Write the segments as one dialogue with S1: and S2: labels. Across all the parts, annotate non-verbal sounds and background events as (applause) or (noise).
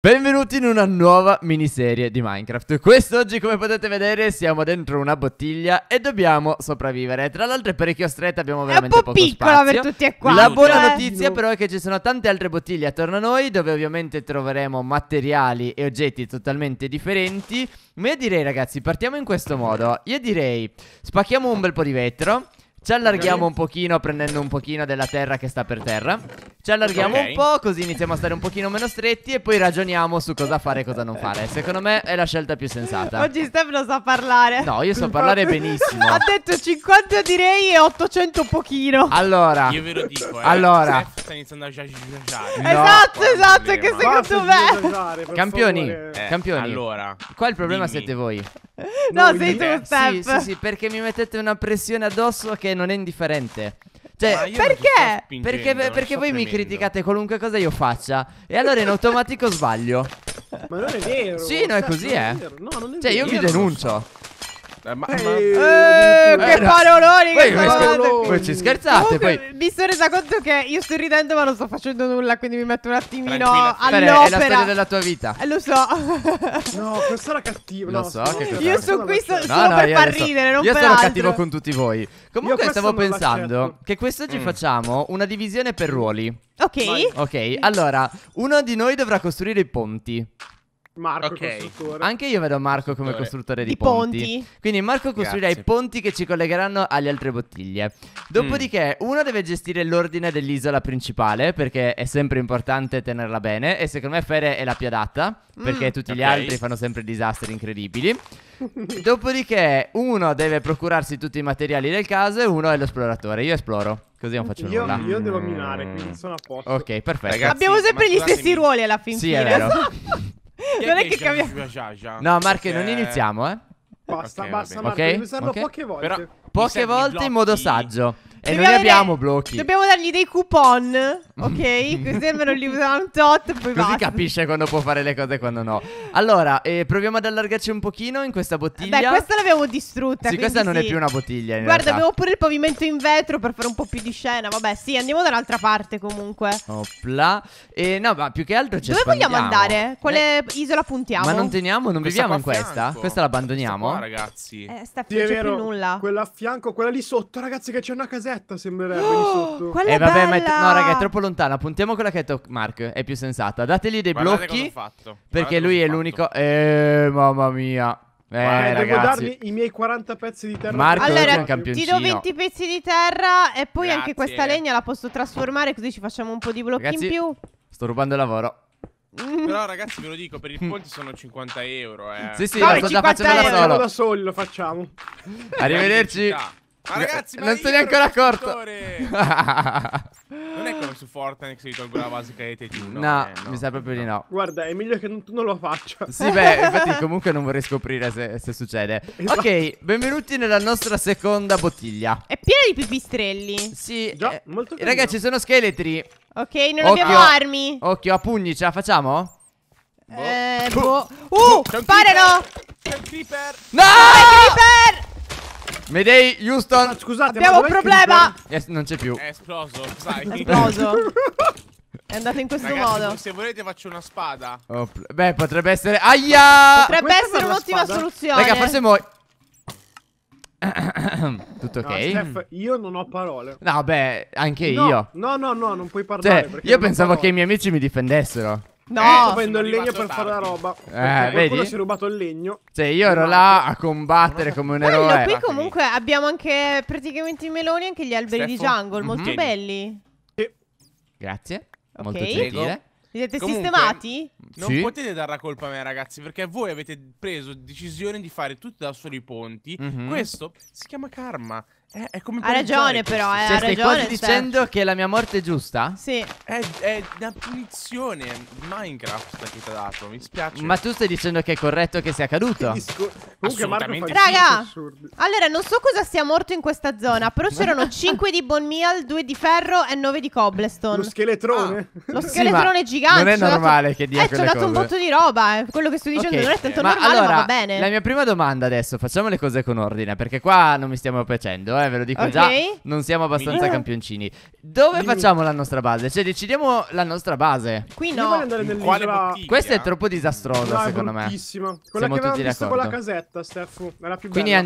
S1: Benvenuti in una nuova miniserie di Minecraft. Quest'oggi, come potete vedere, siamo dentro una bottiglia e dobbiamo sopravvivere. Tra l'altro è parecchio stretta, abbiamo veramente poco spazio. È un po' piccola spazio. per tutti e quattro. La buona eh? notizia però è che ci sono tante altre bottiglie attorno a noi dove ovviamente troveremo materiali e oggetti totalmente differenti. Ma io direi, ragazzi, partiamo in questo modo. Io direi spacchiamo un bel po' di vetro ci allarghiamo un pochino prendendo un pochino della terra che sta per terra Ci allarghiamo okay. un po' così iniziamo a stare un pochino meno stretti E poi ragioniamo su cosa fare e cosa non fare Secondo me è la scelta più sensata Oggi
S2: Steph non sa parlare No io so parlare (laughs) benissimo Ha detto 50 direi e 800 pochino Allora Io ve
S3: lo dico eh.
S1: Allora
S3: Sta iniziando a giagiare no.
S1: Esatto
S2: esatto che secondo me
S4: Campioni eh, Campioni Allora
S1: Qua il problema Dimmi. siete voi No, no sei tu Steph sì, sì sì perché mi mettete una pressione addosso che non è indifferente. Cioè, perché? Perché, perché voi mi criticate qualunque cosa io faccia. E allora in automatico sbaglio.
S2: Ma non è vero. Sì, no, è così, eh. No, non è cioè, vero. io vi
S1: denuncio. Eh, ma, ma...
S3: Eh, eh, che eh, paroloni che paroloni
S2: Voi ci scherzate Comunque, poi Mi sono resa conto che io sto ridendo ma non sto facendo nulla Quindi mi metto un attimino all'opera È la storia della tua vita eh, Lo so No questa era cattivo Lo no, so che cosa Io sono qui so, no, solo no, per far adesso, ridere non per Io sono altro. cattivo con
S1: tutti voi Comunque stavo pensando Che quest'oggi mm. facciamo una divisione per mm. ruoli Ok Vai. Ok allora Uno di noi dovrà costruire i ponti
S4: Marco okay. costruttore.
S1: Anche io vedo Marco come costruttore di, di ponti. ponti. Quindi Marco costruirà Grazie. i ponti che ci collegheranno alle altre bottiglie. Dopodiché, mm. uno deve gestire l'ordine dell'isola principale, perché è sempre importante tenerla bene. E secondo me Fere è la più adatta, perché mm. tutti okay. gli altri fanno sempre disastri incredibili. Dopodiché, uno deve procurarsi tutti i materiali del caso e uno è l'esploratore. Io esploro. Così non faccio io, nulla. Io
S4: devo minare, quindi sono a posto. Ok, perfetto. Ragazzi, Abbiamo sempre gli stessi ruoli alla fin sì, fine. Sì, è vero. (laughs) non è che cambia.
S3: No, Marco, non iniziamo,
S4: eh. Basta, okay, basta, Marco,
S1: okay, devi usarlo okay. poche volte. Però poche volte in modo saggio. E noi abbiamo blocchi.
S2: Dobbiamo dargli dei coupon, (laughs) ok? Così almeno li usano un tot e poi Così basta.
S1: capisce quando può fare le cose e quando no. Allora, eh, proviamo ad allargarci un pochino in questa bottiglia. Beh, questa
S2: l'abbiamo distrutta. Sì, questa non sì. è più una
S1: bottiglia. Guarda, realtà. abbiamo
S2: pure il pavimento in vetro per fare un po' più di scena. Vabbè, sì, andiamo da un'altra parte comunque.
S1: Opla. Eh, no, ma più che altro c'è. Dove vogliamo andare?
S2: Quale eh. isola puntiamo? Ma non
S1: teniamo, non questa viviamo in questa? Fianco. Questa l'abbandoniamo? No, ragazzi.
S3: Eh,
S2: sta sì, più
S4: nulla. Quella a fianco, quella lì sotto, ragazzi, che c'è una casetta. Tocchetta sembrerebbe oh, di sotto. Eh vabbè, ma è,
S1: no raga, è troppo lontana. Puntiamo quella che è Mark, è più sensata. Dategli dei Guardate blocchi
S4: perché
S1: Guardate lui è fatto. l'unico Eh, mamma mia. Eh, eh devo darmi
S4: i miei 40
S2: pezzi di terra. Marco allora, ti do 20 pezzi di terra e poi Grazie. anche questa legna la posso trasformare così ci facciamo un po' di blocchi ragazzi, in più. Sto rubando il lavoro. Però ragazzi
S3: ve lo dico per il ponte sono 50 euro eh. Sì sì Come lo sto già facendo da solo.
S2: da soli lo facciamo
S1: Arrivederci ma ah, ragazzi, ma non se ne è ancora accorto. (laughs) non
S3: è come su Fortnite che
S4: si tolgo la base che hai no, no, eh, mi sa proprio di no. Guarda, è meglio
S2: che non, tu non lo faccia. Sì, beh, infatti (laughs)
S1: comunque non vorrei scoprire se, se succede. Esatto. Ok, benvenuti nella nostra seconda bottiglia.
S2: È piena di pipistrelli. Sì. Già, eh, molto carino. Ragazzi,
S1: sono scheletri.
S2: Ok, non Occhio. abbiamo armi.
S1: Occhio, a pugni, ce la facciamo?
S2: Boh. Eh, boh. boh. Uh, sparano! C'è un creeper! No! C'è il creeper!
S1: Medei, Houston. Scusate, abbiamo un problema. Yes, eh, non c'è più. È esploso,
S3: sai. È esploso. (laughs) È andato in questo Ragazzi, modo. Se volete faccio una spada.
S1: Oh, beh, potrebbe essere. Aia!
S4: Potrebbe Questa essere un'ottima soluzione. Raga, forse
S1: muoio. (coughs) Tutto ok? Steph,
S4: io non ho parole. No, beh, anche no, io. No, no, no, non puoi cioè, parlare. Cioè, io pensavo che
S1: i miei amici mi difendessero.
S4: No, eh, sto prendo il legno per
S2: tardi. fare la roba.
S4: Eh, vedi? si è rubato il legno. Sì, cioè, io ero là
S1: a combattere come un eroe. Bello, qui
S2: comunque abbiamo anche praticamente i meloni e anche gli alberi Steffo? di jungle, molto Tieni. Mhm. belli. Sì. Grazie. Okay. Molto gentile. Li siete Comunque, sistemati? Non sì. potete
S3: dare la colpa a me, ragazzi, perché voi avete preso decisione di fare tutti da soli i ponti. Mm -hmm.
S2: Questo
S1: si chiama karma. Eh, è come
S3: ha ragione però,
S2: eh, cioè, ha stai ragione. Stai dicendo
S1: che la mia morte è giusta? Sì.
S3: È, è una punizione Minecraft che ti ha dato,
S1: mi spiace. Ma tu stai dicendo che è corretto che sia caduto? Comunque Assolutamente.
S3: Raga,
S2: allora non so cosa sia morto in questa zona, però c'erano 5 (laughs) di bone meal, 2 di ferro e 9 di cobblestone. Lo scheletrone. Ah. Lo scheletrone sì, gigante. Non è normale che dia eh, quelle cose. Eh, ci ho dato un botto di roba, eh. quello che sto dicendo okay. non è tanto ma normale, allora, ma va bene. La
S1: mia prima domanda adesso, facciamo le cose con ordine, perché qua non mi stiamo piacendo, eh, ve lo dico Ok. già. Non siamo abbastanza Minchia. campioncini.
S2: Dove Dimmi. facciamo
S1: la nostra base? Cioè, decidiamo la nostra base.
S2: Qui Io voglio no. andare quale nell'isola.
S1: bottiglia? è troppo disastrosa, No, secondo me. Quella Siamo che tutti d'accordo. con la d'accordo.
S2: casetta, Stefano. Era più Quindi bella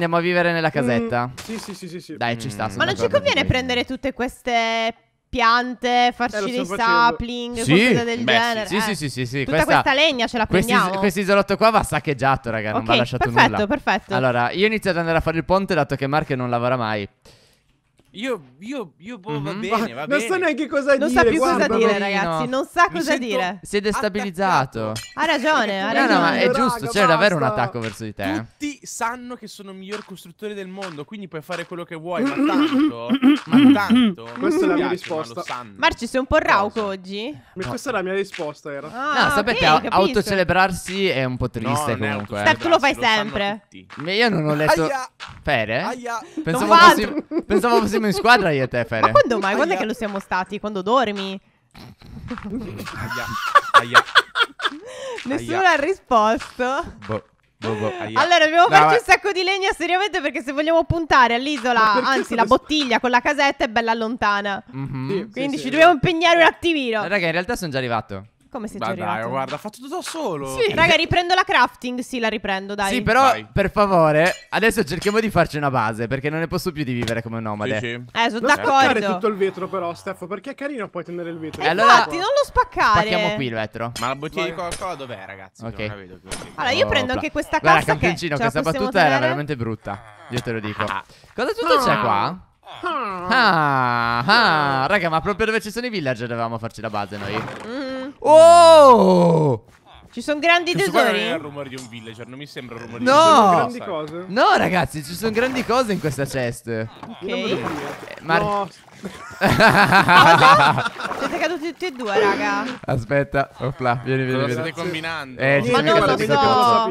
S2: piante, farci eh, dei sapling, sì. del Beh, genere. Sì, eh. sì, sì, sì, sì. Tutta questa, questa legna ce la prendiamo. Questi, questi
S1: isolotto qua va saccheggiato, raga, okay, non va lasciato perfetto, nulla. Perfetto, perfetto. Allora, io ho iniziato ad andare a fare il ponte dato che Mark non lavora mai.
S3: Io, io, io boh, mm-hmm. va mhm. bene, va non so neanche cosa
S1: non dire. Non sa più guarda, cosa dire, ragazzi. Non
S2: sa Mi cosa dire.
S1: Si è destabilizzato. Ha
S2: ragione, ha ragione. No, no, ma è giusto. Raga, c'è cioè,
S1: basta. davvero un attacco verso di te.
S3: Tutti sanno che sono il miglior costruttore del mondo. Quindi puoi fare quello che vuoi. ma tanto, ma (laughs) tanto. Questa è la mia risposta.
S2: Marci, sei un po' rauco oggi? Ma questa è la mia risposta. Era. Ah, no, sapete, okay, autocelebrarsi
S1: è un po' triste no, comunque. Eh. Tu lo fai sempre.
S2: Ma io non ho letto.
S1: Fere? Pensavo fossimo siamo in squadra io e te, Fere. Ma quando mai? Quando è che
S2: lo siamo stati? Quando dormi? Aia, aia. (laughs) Nessuno Aia. ha risposto. Boh. Boh, boh, Allora, dobbiamo no, farci un sacco di legna seriamente perché se vogliamo puntare all'isola, anzi la bottiglia con la casetta è bella lontana. Mm -hmm. sì, Quindi sì, ci sì, dobbiamo
S1: impegnare un attimino. Raga, in realtà sono già arrivato.
S2: Come se ci già dai, guarda,
S1: ha fatto tutto da solo.
S2: Sì. Raga, riprendo la crafting? Sì, la riprendo, dai. Sì, però, Vai.
S1: per favore, adesso cerchiamo di farci una base, perché non ne posso più di vivere come un nomade. Sì, sì. Eh, sono non d'accordo.
S4: Non tutto il vetro, però, Steph, perché è carino poi tenere il vetro. Eh, e allora,
S1: infatti,
S2: non lo spaccare. Spacchiamo qui il vetro. Ma la bottiglia di Coca-Cola dov'è,
S4: ragazzi? Ok. Non la vedo più. Allora,
S1: io oh, prendo pla. anche questa cassa Guarda, campioncino, che questa battuta tenere? era veramente brutta. Io te lo dico. Ah. Cosa
S2: tutto c'è qua? Ah.
S1: ah, ah, raga, ma proprio dove ci sono i villager dovevamo farci la base noi. Mm.
S2: Oh! Ci
S1: sono grandi Questo tesori. Non è il
S3: rumore di un villager, non mi sembra il rumore di un no. grandi cose? no, ragazzi,
S1: ci sono grandi cose in questa chest. Ok. Eh, ma no.
S2: Siete caduti tutti e due, raga.
S1: Aspetta, opla, vieni, vieni. Cosa state
S3: combinando?
S2: Eh, Ma non lo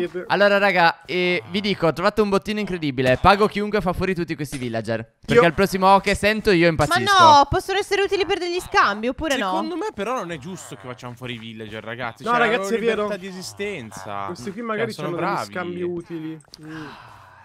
S2: so.
S1: Allora, raga, eh, vi dico, ho trovato un bottino incredibile. Pago chiunque fa fuori tutti questi villager. Perché al prossimo O che sento io impazzisco. Ma
S2: no, possono essere utili per degli scambi, oppure Secondo no? Secondo
S3: me, però, non è giusto che facciamo fuori i villager, ragazzi. No, cioè, ragazzi, è vero. di esistenza. Questi qui magari cioè, sono, sono bravi. degli scambi
S1: utili. Mm.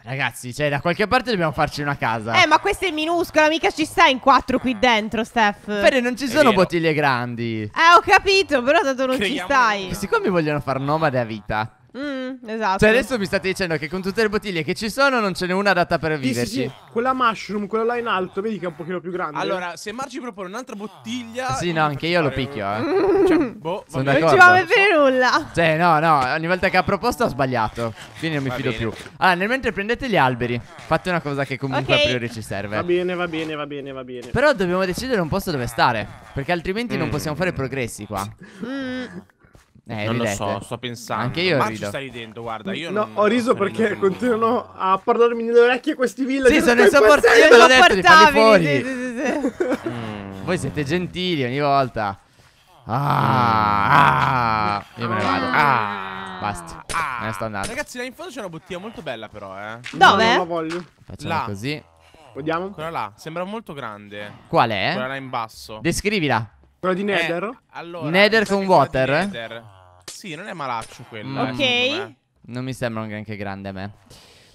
S1: Ragazzi, cioè, da qualche parte dobbiamo farci una casa. Eh,
S2: ma questa è minuscola, mica ci sta in quattro qui ah. dentro, Steph. Fede, non ci sono
S1: bottiglie grandi. Eh,
S2: ho capito, però tanto non Creiamo ci stai.
S1: Questi qua mi vogliono far nomade a vita.
S2: Mm, esatto. Cioè, adesso
S1: mi state dicendo che con tutte le bottiglie che ci sono, non ce n'è una adatta per viverci. Sì, sì, sì.
S4: Quella mushroom, quella là in alto, vedi che è un pochino più grande. Allora, se Marci propone un'altra bottiglia.
S1: Sì, no, anche io lo picchio,
S2: eh. cioè, (laughs) boh, Sono d'accordo. Non ci va bene nulla.
S1: Cioè, no, no, ogni volta che ha proposto ha sbagliato. Quindi non mi va fido bene. più. Allora, ah, nel mentre prendete gli alberi, fate una cosa che comunque okay. a priori ci serve. Va
S4: bene, va bene, va bene, va bene. Però
S1: dobbiamo decidere un posto dove stare. Perché altrimenti mm. non possiamo fare progressi qua. Mm. Eh, non ridete. lo so, sto
S4: pensando. Anche io Ma rido. ci stai
S1: ridendo, guarda.
S4: Io no, non, ho riso non perché non... continuano a parlarmi nelle orecchie questi villager. Sì, sono insopportabili. Io l'ho detto di farli fuori. Sì,
S1: sì, sì. Mm. Voi siete gentili ogni volta. Ah, ah, io me ne vado. Ah, basta. Ah. Me ne sto andando. Ragazzi,
S3: là in fondo c'è una bottiglia molto bella, però, eh. Dove? No, non la voglio.
S1: Facciamo là. così.
S3: Vediamo. Quella là. Sembra molto grande. Qual è? Quella là in basso.
S1: Descrivila. Quella di
S2: eh, Nether? Eh, allora, Nether con Water?
S3: Nether. Sì, non è malaccio
S2: quello. Mm. Eh, ok.
S1: non mi sembra neanche grande a me.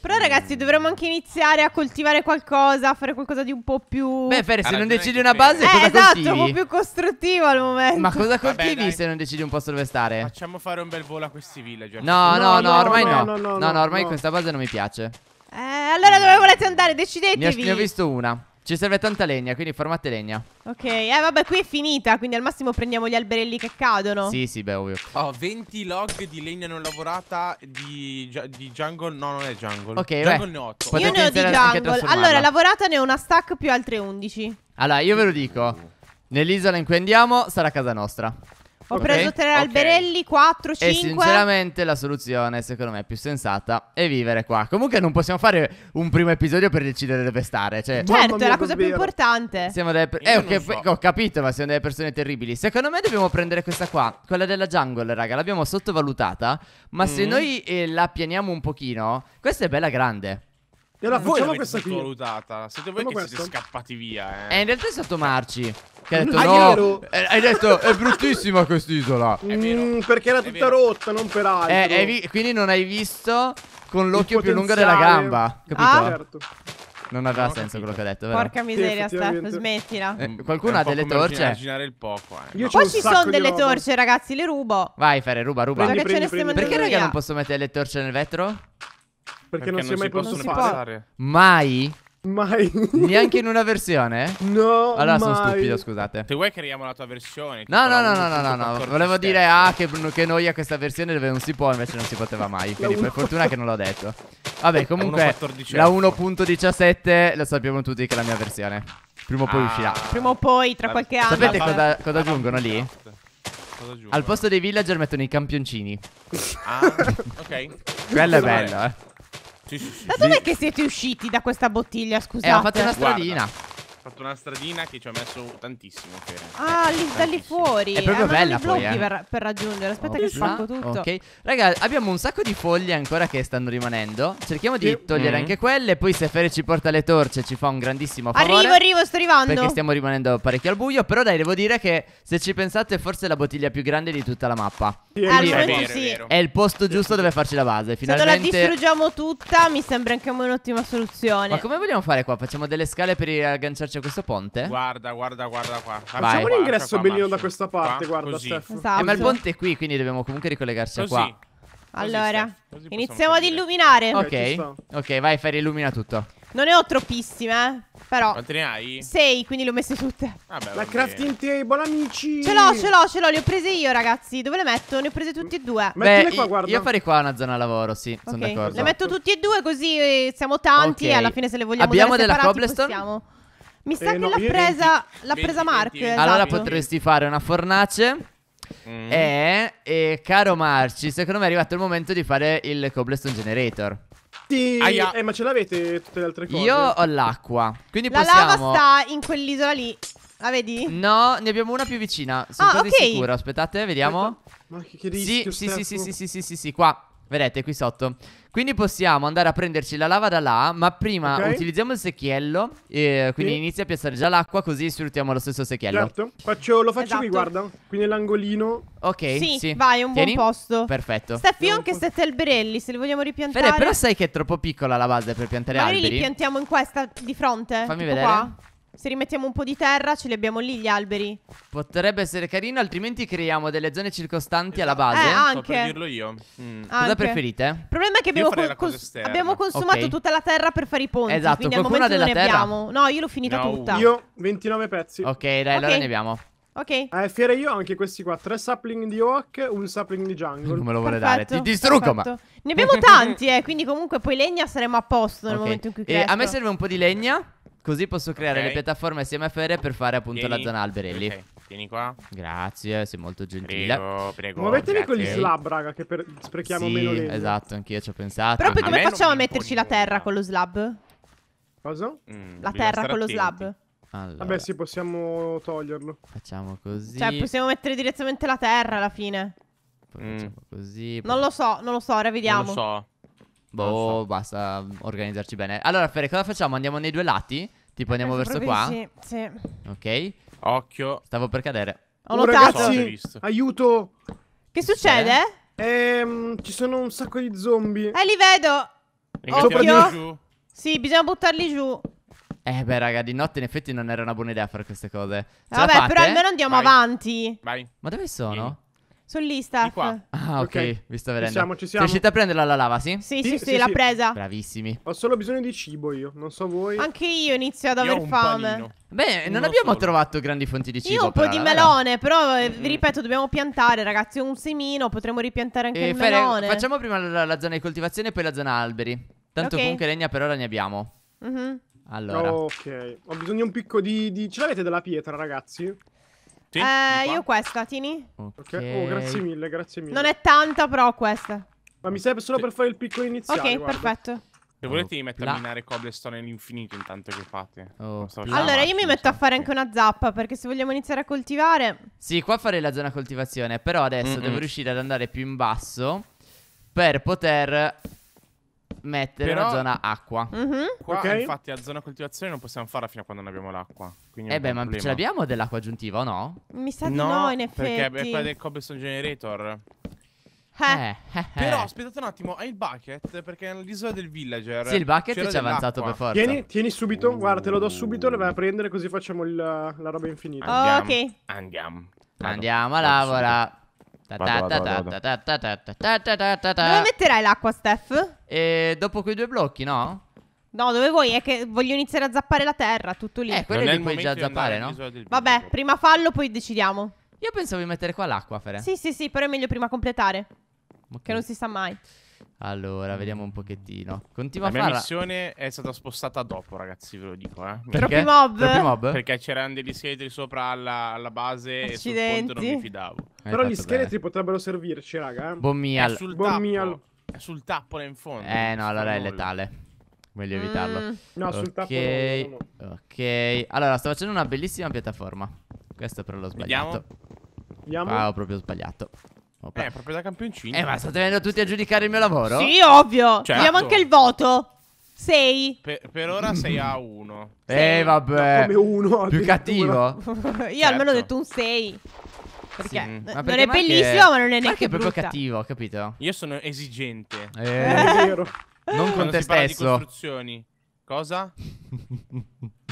S2: Però ragazzi dovremmo anche iniziare a coltivare qualcosa, a fare qualcosa di un po' più... Beh Ferri, se non decidi una base eh, cosa esatto, coltivi? un po' più costruttivo al momento. Ma cosa
S1: coltivi Vabbè, se non decidi un posto dove stare? Facciamo
S3: fare un bel volo a questi villager. No, no, no, no
S1: ormai no. No, no, no ormai questa base non mi piace.
S2: Eh, allora dove volete andare? Decidetevi. Ne ho, ne ho visto
S1: una. Ci serve tanta legna, quindi formate legna.
S2: Ok, eh vabbè, qui è finita, quindi al massimo prendiamo gli alberelli che cadono. Sì,
S1: sì, beh, ovvio.
S3: Oh, 20 log di legna non lavorata di, di jungle. No, non è jungle. Ok, jungle beh. ne ho 8. Potete io ne ho di
S2: jungle. Allora, lavorata ne ho una stack più altre 11.
S1: Allora, io ve lo dico. Nell'isola in cui andiamo sarà casa nostra. Ho okay. preso
S2: tre okay. alberelli, 4, 5. E sinceramente
S1: la soluzione, secondo me, più sensata è vivere qua. Comunque non possiamo fare un primo episodio per decidere dove stare. Cioè, certo, è la cosa più
S2: importante.
S1: Siamo delle per- eh, okay, so. ho capito, ma siamo delle persone terribili. Secondo me dobbiamo prendere questa qua, quella della jungle, raga. L'abbiamo sottovalutata. Ma mm. se noi eh, la pianiamo un pochino, questa è bella grande.
S4: E allora Voi facciamo questa qui.
S3: valutata. Siete voi Facciamo che questo? siete scappati via, eh.
S1: Eh, in realtà è stato Marci. Che ha (laughs) detto ah, no. Eh, hai detto è bruttissima quest'isola. È mm, perché era tutta rotta, non per altro. Eh, quindi non hai visto con l'occhio più lungo della gamba. Ah, capito? Ah. Certo. Non aveva Non senso quello che ha detto, vero? Porca
S2: miseria, Steph, smettila. Eh, qualcuno
S1: ha delle torce?
S2: immaginare il poco, eh. Io No. ci sono delle torce, ragazzi, le rubo. Vai, Ferre, ruba, ruba. Prendi, Perché ce ne prendi, prendi. Perché, andando raga, non
S1: posso mettere le torce nel vetro? Perché, non si è mai possono fare. Mai? Mai. Neanche in (laughs) una versione? No. Allora mai. sono stupido, scusate. Se
S3: vuoi creiamo la tua versione. No, no, no, no, no, no,
S1: no. Volevo dire, ah, che, che noia questa versione dove non si può, invece non si poteva mai. Quindi per fortuna che non l'ho detto. Vabbè, comunque la 1.17 lo sappiamo tutti che è la mia versione. Prima o poi ah. uscirà. Prima o poi, tra qualche anno. Sapete cosa, cosa aggiungono lì? Al posto dei villager mettono i campioncini.
S3: Ah, ok. (laughs) Quello è bello, eh. Sì, sì, sì. Da dov'è
S2: che siete usciti da questa bottiglia? Scusate. Eh, ho fatto una stradina. Guarda
S3: fatto una stradina che ci ha messo tantissimo. Che...
S2: Ah, lì, da lì fuori. È proprio eh, bella poi, eh. per, per, raggiungere. Aspetta okay. che spacco tutto. Ok.
S1: Raga, abbiamo un sacco di foglie ancora che stanno rimanendo. Cerchiamo sì. di togliere mm. anche quelle. Poi se Fere ci porta le torce ci fa un grandissimo favore. Arrivo, arrivo,
S2: sto arrivando. Perché stiamo
S1: rimanendo parecchio al buio. Però dai, devo dire che se ci pensate forse è la bottiglia più grande di tutta la mappa. Sì, Quindi, è, vero, sì. è, è il posto giusto dove farci la base. Finalmente... Se la
S2: distruggiamo tutta mi sembra anche un'ottima soluzione. Ma
S1: come vogliamo fare qua? Facciamo delle scale per agganciarci c'è questo ponte?
S4: Guarda, guarda, guarda qua. Facciamo l'ingresso bellino da questa parte, qua, guarda Steph. Esatto.
S2: Eh,
S1: ma il esatto. ponte è qui, quindi dobbiamo comunque ricollegarsi così. a qua.
S2: Allora, così, così iniziamo ad illuminare. Ok,
S1: ok, vai Ferri, illumina tutto.
S2: Non ne ho troppissime, eh. Però. Quante ne hai? Sei, quindi le ho messe tutte. Vabbè, la crafting table, amici. Ce l'ho, ce l'ho, ce l'ho. Le ho prese io, ragazzi. Dove le metto? Ne ho prese tutte e due. Beh, Beh qua, guarda. Io farei
S1: qua una zona lavoro, sì. Okay. Sono d'accordo. Le metto
S2: tutte e due, così eh, siamo tanti. Okay. E alla fine, se le vogliamo Abbiamo della cobblestone? Possiamo. Mi sa eh, che no, l'ha presa, 20, l'ha presa 20, Mark. 20, esatto. Allora potresti
S1: fare una fornace. Mm. E, e, caro Marci, secondo me è arrivato il momento di fare il cobblestone generator.
S4: Sì, Aia. eh, ma ce l'avete tutte le altre
S2: cose? Io ho
S1: l'acqua. Quindi la possiamo... lava
S2: sta in quell'isola lì. La vedi? No,
S1: ne abbiamo una più vicina. Sono ah, quasi okay. sicuro. Aspettate, vediamo. Aspetta. Ma che, che rischio, sì, sì, sì, sì, sì, sì, sì, sì, sì, qua. Vedete, qui sotto. Quindi possiamo andare a prenderci la lava da là, ma prima okay. utilizziamo il secchiello. Eh, quindi sì. inizia a piazzare già l'acqua, così sfruttiamo lo stesso secchiello. Certo.
S4: Faccio, lo faccio esatto. qui, guarda. Qui nell'angolino. Ok,
S1: sì, sì. vai, è un Tieni. buon posto. Perfetto.
S2: Steffi, no, anche sette alberelli, se li vogliamo ripiantare. Fede, però sai
S1: che è troppo piccola la base per piantare Magari alberi. Magari li
S2: piantiamo in questa di fronte. Fammi vedere. Qua. Se rimettiamo un po' di terra ce li abbiamo lì gli alberi
S1: Potrebbe essere carino Altrimenti creiamo delle zone circostanti esatto. alla base Eh anche Sto per dirlo io mm. anche. Cosa preferite?
S2: Il problema è che abbiamo, cons abbiamo consumato okay. tutta la terra per fare i ponti Esatto Quindi Qualcuna al momento non ne terra? abbiamo No io l'ho finita no. tutta
S1: Io 29 pezzi Ok dai okay. allora ne abbiamo
S4: Ok. Eh, fiera io anche questi qua. Tre sapling di oak, un sapling di jungle. Come lo vuole dare?
S1: Ti distruggo, ma.
S2: Ne abbiamo (laughs) tanti, eh. Quindi comunque poi legna saremo a posto nel okay. momento in cui crescono. E a me serve
S1: un po' di legna. Così posso creare okay. le piattaforme assieme a SMFR per fare appunto Vieni. la zona alberelli. Okay. Vieni qua. Grazie, sei molto gentile. Prego, prego. Mettimi con gli slab,
S4: raga, che
S2: per... sprechiamo sì, meno legno. Esatto,
S1: anch'io ci ho pensato. Però poi come facciamo a
S2: metterci la terra con lo slab? Cosa?
S4: Mm, la terra con lo slab. Allora. Vabbè, sì, possiamo toglierlo. Facciamo così. Cioè, possiamo
S2: mettere direttamente la terra alla fine.
S4: Mm. Così. Non
S2: lo so, non lo so, ora vediamo. Non lo
S1: so. Boh, basta. Mm, organizzarci bene. Allora, Fere, cosa facciamo? Andiamo nei due lati? Tipo andiamo verso qua? Sì, sì. Ok. Occhio. Stavo per cadere. Ho oh, Ragazzi,
S2: aiuto. Che succede? Ehm, ci sono un sacco di zombie. Eh, li vedo. Occhio. Giù. Sì, bisogna buttarli giù.
S1: Eh beh raga di notte in effetti non era una buona idea fare queste cose Ce Vabbè però almeno
S2: andiamo Vai. avanti Vai
S1: Ma dove sono?
S2: Sollista. Di qua.
S1: Ah, ok. Vi sto vedendo. Ci siamo, ci siamo. Riuscite a prenderla la lava, sì? Sì, sì, sì, sì, sì l'ha sì. presa. Bravissimi.
S2: Ho solo bisogno di cibo io. Non so voi. Anche io inizio ad aver fame. Beh, non, non abbiamo solo.
S1: trovato grandi fonti di cibo. Io un po' di eh, melone,
S2: però vi eh, mm -hmm. ripeto, dobbiamo piantare, ragazzi, un semino. Potremmo ripiantare anche eh, il Fere, melone. Facciamo
S1: prima la, la, zona di coltivazione e poi la zona alberi. Tanto okay. comunque legna per ora ne abbiamo.
S4: Mhm. Mm allora. Ok, ho bisogno un picco di, di... Ce l'avete della pietra, ragazzi? Sì,
S2: eh, io questa, tieni.
S4: Okay. ok. Oh, grazie mille,
S2: grazie mille. Non è tanta, però questa. Ma mi serve solo sì. per fare il piccolo iniziale. Ok, guarda. perfetto.
S3: Se volete mi metto a minare cobblestone
S1: all'infinito intanto che fate. Oh,
S3: allora io
S2: mi metto a cioè. fare anche una zappa perché se vogliamo iniziare a coltivare...
S1: Sì, qua fare la zona coltivazione, però adesso mm -mm. devo riuscire ad andare più in basso per poter mettere Però... la zona acqua. Mm-hmm. Qua, okay. infatti,
S3: la zona coltivazione non possiamo farla fino a quando non abbiamo l'acqua. Eh beh, ma ce l'abbiamo
S1: dell'acqua aggiuntiva o no? Mi sa di no, no in effetti. Perché è quella
S3: del cobblestone generator.
S1: Eh. Eh, eh,
S3: eh.
S2: Però aspettate un attimo, hai il
S3: bucket? Perché è nell'isola del villager. Sì, il bucket ci è avanzato per forza.
S4: Tieni, tieni subito, guarda, te lo do subito, le vai a prendere così facciamo il, la roba infinita. Andiamo,
S2: ok. Andiamo.
S1: Andiamo a lavorare. Dove
S2: metterai l'acqua, Steph?
S1: E eh, dopo quei due blocchi, no?
S2: No, dove vuoi? È che voglio iniziare a zappare la terra, tutto lì. Eh, quello li puoi già zappare, no?
S1: Vabbè, prima
S2: fallo, poi decidiamo.
S1: Io pensavo di mettere qua l'acqua, Fere. Sì,
S2: sì, sì, però è meglio prima completare. Okay. Che non si sa mai.
S1: Allora, mm. vediamo un pochettino. Continua la a farla. La
S3: missione è stata spostata dopo, ragazzi, ve lo dico, eh. Perché? Troppi mob. Troppi mob? Perché c'erano degli scheletri sopra alla, alla base Accidenti. e sul ponte non mi fidavo. Hai eh, Però gli scheletri
S4: bene. potrebbero servirci, raga. Eh. Bommial. È sul
S3: Bommial. tappo. È sul tappo là in fondo. Eh, no, allora è
S1: letale. Voglio mm. evitarlo. No, okay. sul tappo no, no, no. Ok. Allora, sto facendo una bellissima piattaforma. Questo però l'ho sbagliato.
S3: Vediamo.
S2: Ah,
S1: ho proprio sbagliato. Opa.
S3: Eh,
S2: proprio da campioncino. Eh, ma state venendo
S1: tutti a giudicare il mio lavoro? Sì, ovvio. Certo. Abbiamo anche il
S2: voto. 6 per, per, ora sei a
S3: 1
S1: Eh vabbè no, Come uno, Più cattivo (laughs) Io
S2: certo. almeno ho certo. detto un 6 perché, sì. non è bellissimo, che... ma non è neanche. Perché è proprio cattivo,
S1: capito? Io
S3: sono esigente. Eh, è (laughs) vero. Non con te stesso. Di costruzioni. Cosa?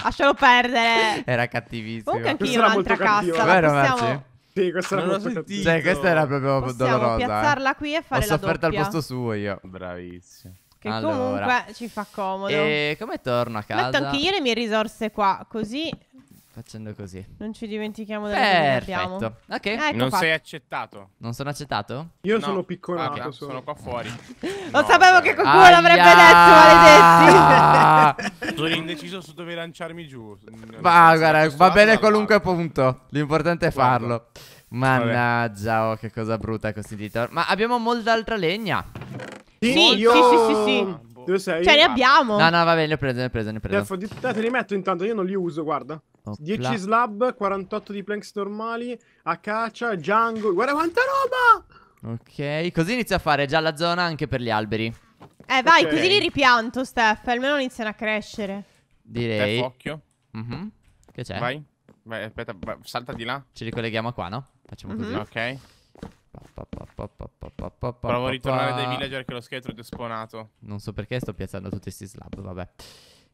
S2: Lascialo perdere. Era cattivissimo. Comunque anch'io un'altra cassa. Vero, possiamo... Marci?
S4: Sì, questa non era molto cattiva. Cioè, questa era proprio Possiamo dolorosa. Eh. piazzarla eh. qui e fare Ho la doppia. Ho
S2: sofferto al posto
S1: suo io. Bravissimo. Che allora. comunque ci fa comodo. E come torno a casa? Metto anche io
S2: le mie risorse qua, così
S1: Facendo così.
S2: Non ci dimentichiamo delle Perfetto. che Ok. Ecco non fatto. sei accettato.
S1: Non sono accettato? Io
S3: no. sono piccolato. okay.
S4: Sono qua fuori.
S2: (laughs) Lo no, sapevo che qualcuno Aia. l'avrebbe detto, maledetti. (laughs) sono indeciso su dove lanciarmi giù. Va, guarda, va
S1: bene qualunque punto. L'importante è farlo. Mannaggia, oh, che cosa brutta questo editor. Ma abbiamo molta altra
S4: legna.
S2: Sì, sì, sì, sì, sì.
S1: Dove sei? Cioè, ne abbiamo. No, no, vabbè, ne ho preso, ne ho preso, ne ho prese.
S4: Def, te, te li metto intanto, io non li uso, guarda. Opla. 10 slab, 48 di planks
S2: normali, acacia, jungle. Guarda quanta roba!
S1: Ok, così inizia a fare già la zona anche per gli alberi. Eh, vai, okay. così li
S2: ripianto, Steph, almeno iniziano a crescere.
S1: Direi. Steph, occhio. Mm -hmm. Che c'è? Vai. Vai, aspetta, salta di là. Ci ricolleghiamo qua, no? Facciamo mm -hmm. così. Mhm. Ok. Provo a ritornare dai
S3: villager che lo scheletro ti ho sponato.
S1: Non so perché sto piazzando tutti questi slab, vabbè.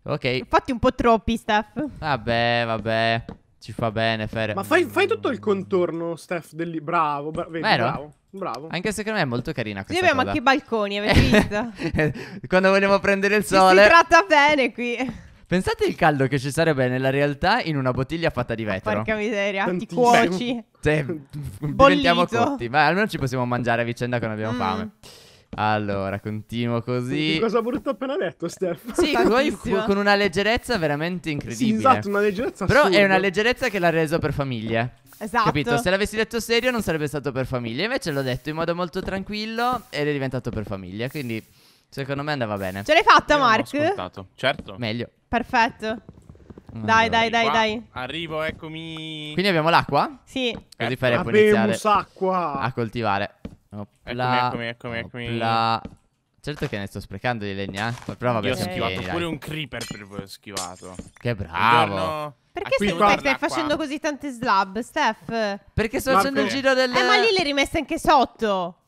S1: Ok. Fatti un po' troppi, Steph. Vabbè, vabbè. Ci fa bene, Fere. Ma fai,
S4: fai tutto il contorno, Steph, del... Bravo, bra- vedi, bravo.
S2: Bravo. Anche
S1: secondo me è molto carina questa cosa. Noi abbiamo cosa.
S2: anche i balconi, avete
S1: visto? Quando vogliamo prendere il sole. Si
S2: tratta bene qui.
S1: Pensate il caldo che ci sarebbe nella realtà in una bottiglia fatta di vetro. Porca
S2: miseria, Tantissimo. ti cuoci.
S1: Cioè, (laughs) diventiamo cotti. Ma almeno ci possiamo mangiare a vicenda quando abbiamo mm. fame. Allora, continuo così. Che
S4: cosa voluto appena detto, Steph? Sì, poi (laughs) con una
S1: leggerezza veramente incredibile. Sì, esatto, una
S4: leggerezza Però è una
S1: leggerezza che l'ha reso per famiglia. Esatto. Capito? Se l'avessi detto serio non sarebbe stato per famiglia. Invece l'ho detto in modo molto tranquillo ed è diventato per famiglia. Quindi, secondo me andava bene. Ce l'hai fatta, Io Mark? Certo. Meglio.
S2: Perfetto.
S1: Dai, dai, dai, dai.
S2: Arrivo, eccomi.
S1: Quindi abbiamo l'acqua?
S2: Sì. Così ecco. Eh, faremo iniziare acqua.
S1: a coltivare. Opla, eccomi, eccomi, eccomi. Opla. Certo che ne sto sprecando di legna, eh? però vabbè. Io ho schivato dai. pure un
S3: creeper per voi
S1: ho schivato. Che bravo.
S3: Perché ah, qui, stai, stai facendo
S2: così tante slab, Steph? Perché sto ma facendo il giro delle... Eh, ma lì le rimesse anche sotto.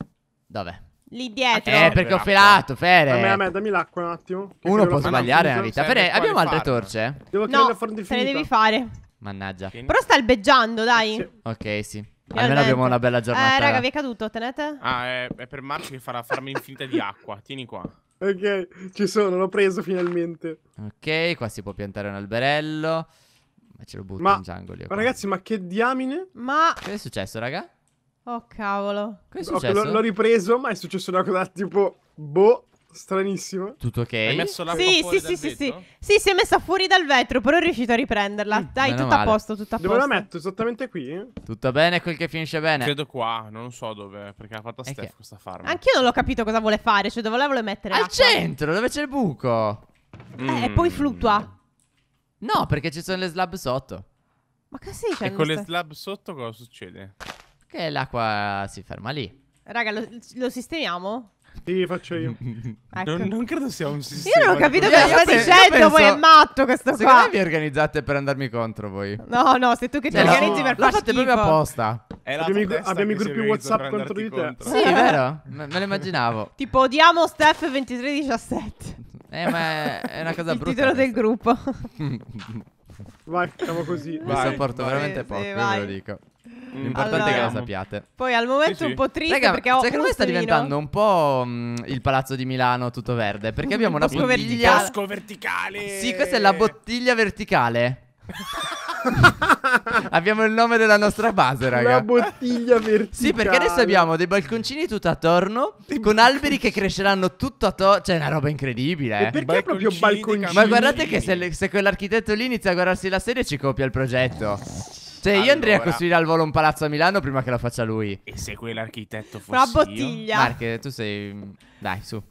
S2: Dov'è? Lì dietro.
S1: Eh, perché ho felato, Fere. Dammi, dammi,
S4: dammi l'acqua un attimo. Uno può sbagliare nella vita.
S1: Fere, abbiamo altre torce?
S4: Devo
S2: no, fornire te le devi fare.
S1: Mannaggia. Però
S2: sta albeggiando, dai. Sì.
S4: Ok, sì.
S3: Almeno abbiamo una bella eh, giornata. Eh, raga,
S2: vi è caduto, tenete.
S3: Ah, è, è per Marco che farà farmi infinita di acqua. Tieni qua.
S4: Ok, ci sono, l'ho preso finalmente. Ok,
S1: qua si può piantare un alberello. Ma ce lo butto ma, in jungle. ma qua. ragazzi, ma che diamine?
S2: Ma... Che è
S1: successo, raga?
S2: Oh cavolo. Che è successo? l- l'ho
S4: ripreso, ma è successo una
S2: cosa tipo boh, stranissima. Tutto
S4: ok? Hai messo la sì, fuori sì, sì, Sì,
S2: sì, si è messa fuori dal vetro, però è riuscito a riprenderla. Mm, Dai, tutto male. a posto, tutto a posto. Dove la metto?
S4: Esattamente qui?
S3: Tutto bene quel che finisce bene? Credo qua, non so dove, perché ha fatto Steph che... questa farma. Anch'io
S2: non l'ho capito cosa vuole fare, cioè dove la vuole mettere Al l'acqua. centro,
S1: dove c'è il buco. Mm. Eh, e poi mm.
S2: fluttua.
S1: No, perché ci sono le slab sotto.
S2: Ma che stai dicendo? E con
S3: le slab sotto
S1: cosa succede? Che l'acqua si ferma lì.
S2: Raga, lo, lo sistemiamo?
S4: Sì, faccio io. ecco. non, non credo sia un sistema. Io non ho capito cosa sta dicendo. Poi è
S2: matto questo qua. Secondo vi
S1: organizzate per andarmi contro voi? No, no, sei tu che ti cioè, organizzi no, per farlo. schifo. proprio apposta.
S4: Abbiamo, abbiamo i gruppi WhatsApp contro di te. Contro. Sì, è
S1: vero.
S2: Me, me lo immaginavo. (laughs) tipo, odiamo Steph 2317. Eh, ma è, è una cosa Il brutta. Il titolo questa. del gruppo.
S4: (laughs) vai, facciamo così. Vai, Mi sopporto vai, veramente poco, ve lo dico.
S2: L'importante allora, è che lo sappiate. Poi al momento sì, sì. un po' triste Raga, perché ho Secondo me sta diventando un po'
S1: mh, mm, il palazzo di Milano tutto verde, perché abbiamo un una bottiglia verticale.
S2: bosco verticale. Sì,
S3: questa
S1: è la bottiglia verticale. (laughs) abbiamo il nome della nostra base, raga. La
S4: bottiglia verticale. Sì, perché adesso
S1: abbiamo dei balconcini tutto attorno. Dei con alberi che cresceranno tutto attorno. Cioè, è una roba incredibile. E perché
S4: proprio balconcini? Ma guardate che
S1: se, se quell'architetto lì inizia a guardarsi la serie, ci copia il progetto. Cioè, io andrei a costruire al volo un palazzo a Milano prima che lo faccia lui. E se
S3: quell'architetto
S1: fosse. Una
S2: bottiglia. Marche,
S1: tu sei. Mm, dai, su.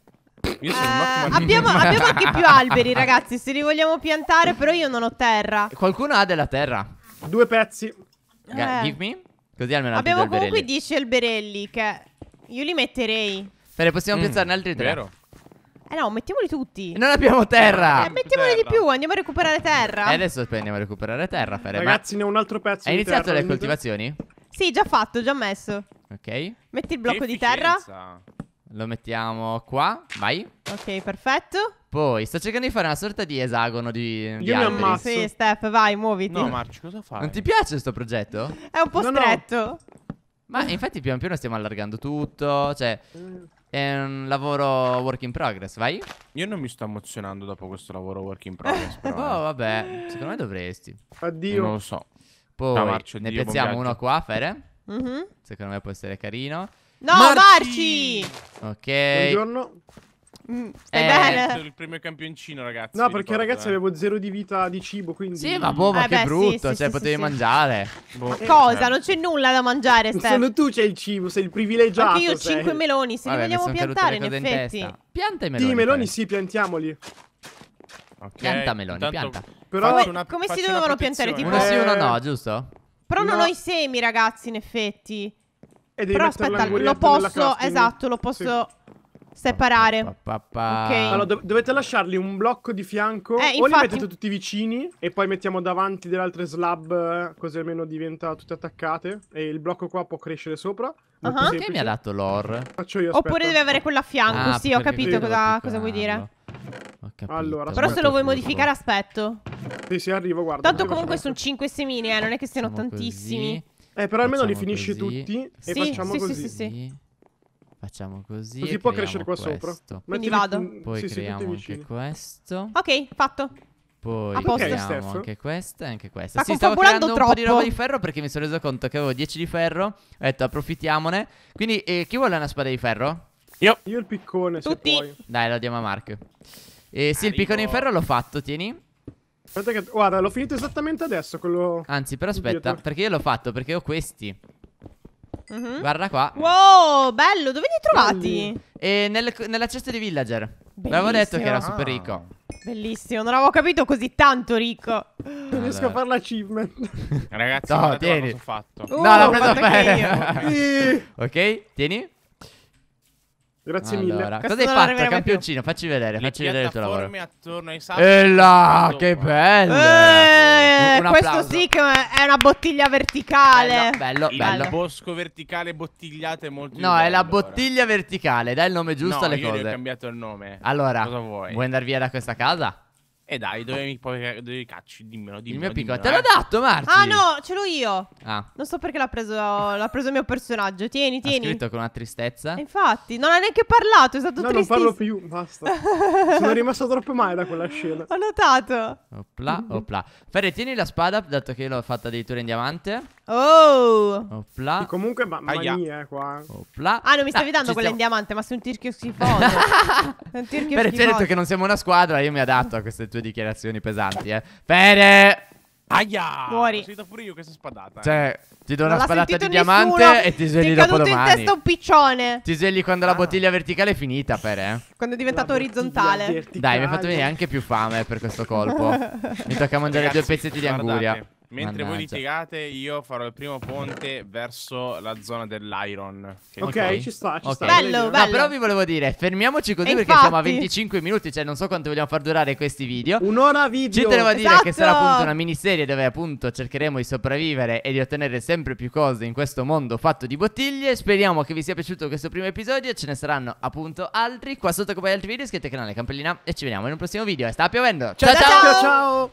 S1: Io sono eh, abbiamo, abbiamo anche più (laughs) alberi, ragazzi.
S2: Se li vogliamo piantare, però io non ho terra.
S1: Qualcuno ha della terra. Due pezzi.
S2: Eh. Give
S1: me. Così almeno Abbiamo comunque
S2: 10 alberelli che io li metterei.
S1: Te possiamo mm, piazzarne altri tre. Vero.
S2: Eh no, mettiamoli tutti. Non abbiamo terra. Eh, mettiamoli terra. di più, andiamo a recuperare terra. E eh, adesso
S1: andiamo a recuperare terra, Fere. Ragazzi,
S4: ne ho un altro pezzo.
S1: Hai iniziato terra, le in coltivazioni?
S2: Sì, già fatto, già messo. Ok. Metti il blocco di terra.
S1: Lo mettiamo qua, vai.
S2: Ok, perfetto.
S1: Poi sto cercando di fare una sorta di esagono di. Io di mi alberi. ammazzo. Sì,
S2: Steph, vai, muoviti. No, Marci, cosa fai? Non ti
S1: piace questo progetto?
S2: È un po' no, stretto. No.
S1: Ma infatti piano piano stiamo allargando tutto, cioè è un lavoro work in progress, vai. Io non mi sto emozionando dopo questo lavoro work in (laughs) progress. Però, oh, vabbè, secondo me dovresti. Addio. Non lo so. Poi no, Marcio, ne piazziamo uno qua, Fere. Mm -hmm. Secondo me può essere carino.
S2: No, Marci!
S1: Marci! Ok.
S4: Buongiorno. Mm, stai eh, bene. Il primo campioncino, ragazzi. No, perché ricordo, ragazzi eh. avevo zero di vita di cibo, quindi... Sì, ma boh, ma eh che beh, brutto, sì, cioè sì, potevi sì, mangiare. Boh. Ma cosa? Non
S2: c'è nulla da mangiare, Steph. Solo
S4: tu c'è il cibo, sei il privilegiato. Anche io ho cinque meloni, se Vabbè, li vogliamo piantare, in effetti. In pianta i meloni. Sì, i meloni sì, piantiamoli. Okay, pianta meloni,
S1: intanto... pianta.
S2: Però come, una, come si dovevano piantare? Tipo... Uno sì, uno no, eh. giusto? Però non ho i semi, ragazzi, in effetti. Però aspetta, lo posso, esatto, lo posso Separare.
S4: Pa, okay. Allora, dov dovete lasciarli un blocco di fianco. Eh, o infatti... li mettete tutti vicini e poi mettiamo davanti delle altre slab, eh, così almeno diventa tutte attaccate. E il blocco qua può crescere sopra. Uh -huh. Perché mi ha
S1: dato l'ore?
S4: Faccio io, aspetta. Oppure deve avere
S2: quello a fianco, ah, sì, ho capito cosa, cosa vuoi dire.
S4: Allora, Però se lo vuoi modificare
S2: aspetto.
S4: Sì, sì, arrivo, guarda. Tanto comunque
S2: sono 5 semini, eh, non è che siano tantissimi. Così. Eh, però almeno facciamo li finisci così. tutti e sì, facciamo sì, così. Sì, sì, sì.
S1: Facciamo così. Così può crescere qua questo. sopra. Mettili Quindi vado. Poi sì, creiamo sì, anche questo.
S2: Ok, fatto. Poi creiamo anche questo e anche questo. Sta sì, stavo creando troppo. un po' di roba di
S1: ferro perché mi sono reso conto che avevo 10 di ferro. Ho detto approfittiamone. Quindi eh, chi vuole una spada di ferro? Io. Io il piccone, Tutti. se puoi. Dai, la diamo a Mark. Eh, sì, Arrivo. il piccone di ferro l'ho fatto, tieni.
S4: che... Guarda, l'ho finito esattamente adesso quello...
S1: Anzi, però aspetta, dietro. perché io l'ho fatto, perché ho questi. Mm-hmm. Guarda qua.
S2: Wow, bello, dove li hai trovati? Mm. E
S1: eh, nel, nella cesta di villager. L'avevo detto che era super ricco. Ah.
S2: Bellissimo, non avevo capito così tanto ricco. Non riesco a fare l'achievement. (laughs) Ragazzi, no, tieni. Fatto. Uh, no, l'ho preso bene.
S1: (laughs) ok, tieni. Grazie allora, mille. Cosa hai fatto, campioncino? Più. Facci vedere, facci Le vedere il tuo lavoro. attorno ai salti. E eh
S4: là, che bello! Eh, questo
S2: sì che è una bottiglia verticale. Bello, bello. Il bello. bosco
S3: verticale bottigliate
S2: molto No, è la
S1: bottiglia ora. verticale, dai il nome giusto no, alle cose. No, ho
S3: cambiato il nome.
S1: Allora, Cosa vuoi? vuoi andare via da questa casa? E dai, dove mi puoi
S3: dove cacci? Dimmelo, dimmelo. Il mio piccolo. Te l'ho eh. dato, Marco. Ah, no,
S2: ce l'ho io. Ah. Non so perché l'ha preso, l'ha preso il mio personaggio. Tieni, tieni. Ha scritto
S1: con una tristezza.
S2: E eh, infatti, non ha neanche parlato. È stato no, tristissimo. No, non parlo più. Basta. (laughs) Sono rimasto troppo male da quella scena. Ho notato.
S1: Opla, opla. Ferre, tieni la spada, dato che l'ho fatta addirittura in diamante.
S2: Oh!
S1: Opla. E comunque ma mania
S4: eh,
S2: qua. Opla. Ah, non mi stavi ah, dando quella in diamante, ma sei un tirchio (laughs) schifoso. un tirchio Pere, schifoso. Pere, detto che
S1: non siamo una squadra, io mi adatto a queste tue dichiarazioni pesanti, eh. Pere!
S2: Aia! Muori. Ho sentito pure io questa spadata. Eh. Cioè, ti do non una spadata di diamante e ti svegli ti dopo domani. Ti è caduto in testa un piccione.
S1: Ti svegli quando ah. la bottiglia verticale è finita, per eh.
S2: Quando è diventato orizzontale. Verticale. Dai, mi ha fatto venire
S1: anche più fame per questo colpo. (laughs) mi tocca mangiare Ragazzi, due pezzetti guardate. di anguria. Mentre Mannaggia. voi
S3: litigate, io farò il primo ponte verso la zona dell'iron. Ok, poi... ci sta, ci okay. sta. Bello, bello. però vi
S1: volevo dire, fermiamoci così e perché infatti... siamo a 25 minuti, cioè non so quanto vogliamo far durare questi video. Un'ora video. Ci tenevo a dire esatto. che sarà esatto. appunto una miniserie dove appunto cercheremo di sopravvivere e di ottenere sempre più cose in questo mondo fatto di bottiglie. Speriamo che vi sia piaciuto questo primo episodio, ce ne saranno appunto altri. Qua sotto come altri video iscrivetevi al canale, campellina e ci vediamo in un prossimo video. E sta piovendo. ciao ciao.
S4: ciao. ciao. ciao.